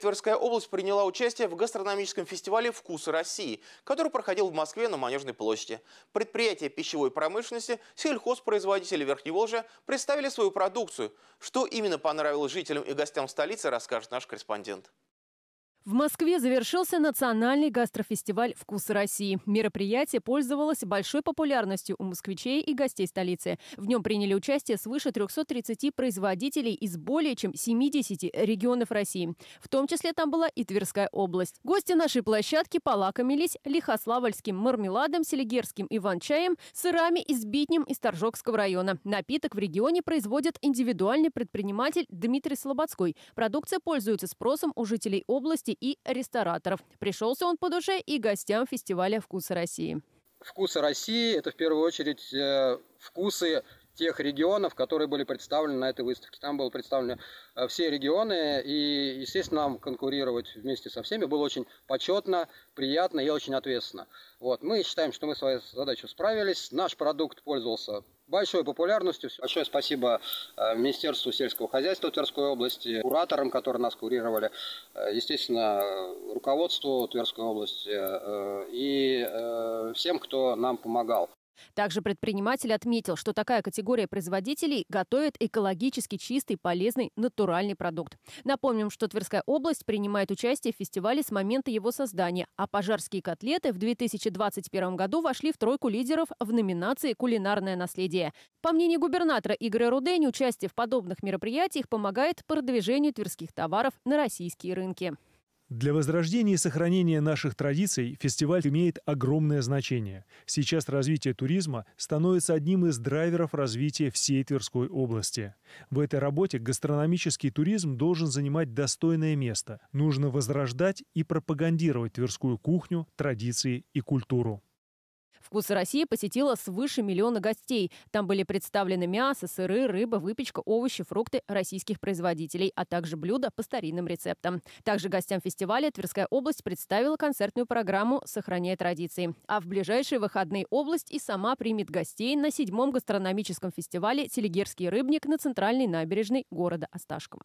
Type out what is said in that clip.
Тверская область приняла участие в гастрономическом фестивале «Вкусы России», который проходил в Москве на Манежной площади. Предприятия пищевой промышленности, сельхозпроизводители Верхней Волжи представили свою продукцию. Что именно понравилось жителям и гостям столицы, расскажет наш корреспондент. В Москве завершился национальный гастрофестиваль "Вкус России». Мероприятие пользовалось большой популярностью у москвичей и гостей столицы. В нем приняли участие свыше 330 производителей из более чем 70 регионов России. В том числе там была и Тверская область. Гости нашей площадки полакомились лихославльским мармеладом, селигерским иван-чаем, сырами и сбитнем из Торжокского района. Напиток в регионе производит индивидуальный предприниматель Дмитрий Слободской. Продукция пользуется спросом у жителей области гостей и рестораторов. Пришелся он по душе и гостям фестиваля «Вкусы России». «Вкусы России» – это в первую очередь э, вкусы тех регионов, которые были представлены на этой выставке. Там были представлены э, все регионы, и, естественно, нам конкурировать вместе со всеми было очень почетно, приятно и очень ответственно. Вот. Мы считаем, что мы свою задачу справились. Наш продукт пользовался большой популярностью. Большое спасибо э, Министерству сельского хозяйства Тверской области, кураторам, которые нас курировали, э, естественно, руководству Тверской области и всем, кто нам помогал. Также предприниматель отметил, что такая категория производителей готовит экологически чистый, полезный, натуральный продукт. Напомним, что Тверская область принимает участие в фестивале с момента его создания, а пожарские котлеты в 2021 году вошли в тройку лидеров в номинации «Кулинарное наследие». По мнению губернатора Игоря Рудени, участие в подобных мероприятиях помогает продвижению тверских товаров на российские рынки. Для возрождения и сохранения наших традиций фестиваль имеет огромное значение. Сейчас развитие туризма становится одним из драйверов развития всей Тверской области. В этой работе гастрономический туризм должен занимать достойное место. Нужно возрождать и пропагандировать тверскую кухню, традиции и культуру. Вкусы России посетила свыше миллиона гостей. Там были представлены мясо, сыры, рыба, выпечка, овощи, фрукты российских производителей, а также блюда по старинным рецептам. Также гостям фестиваля Тверская область представила концертную программу «Сохраняя традиции». А в ближайшие выходные область и сама примет гостей на седьмом гастрономическом фестивале «Селигерский рыбник» на центральной набережной города Осташкова.